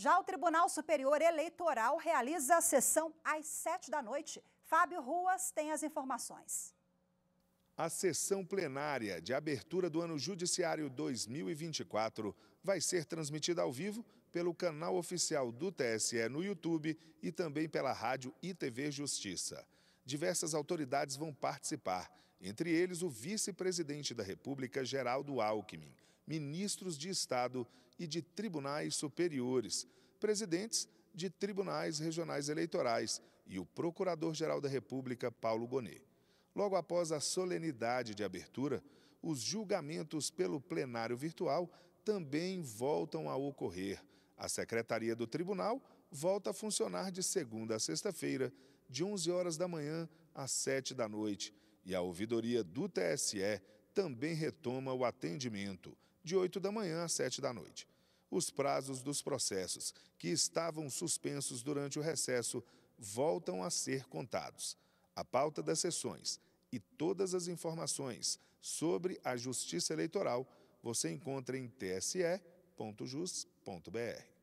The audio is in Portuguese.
Já o Tribunal Superior Eleitoral realiza a sessão às sete da noite. Fábio Ruas tem as informações. A sessão plenária de abertura do ano judiciário 2024 vai ser transmitida ao vivo pelo canal oficial do TSE no YouTube e também pela rádio e TV Justiça. Diversas autoridades vão participar, entre eles o vice-presidente da República, Geraldo Alckmin ministros de Estado e de tribunais superiores, presidentes de tribunais regionais eleitorais e o Procurador-Geral da República, Paulo Gonet. Logo após a solenidade de abertura, os julgamentos pelo plenário virtual também voltam a ocorrer. A secretaria do tribunal volta a funcionar de segunda a sexta-feira, de 11 horas da manhã às 7 da noite, e a ouvidoria do TSE também retoma o atendimento de 8 da manhã às 7 da noite. Os prazos dos processos, que estavam suspensos durante o recesso, voltam a ser contados. A pauta das sessões e todas as informações sobre a Justiça Eleitoral você encontra em tse.jus.br.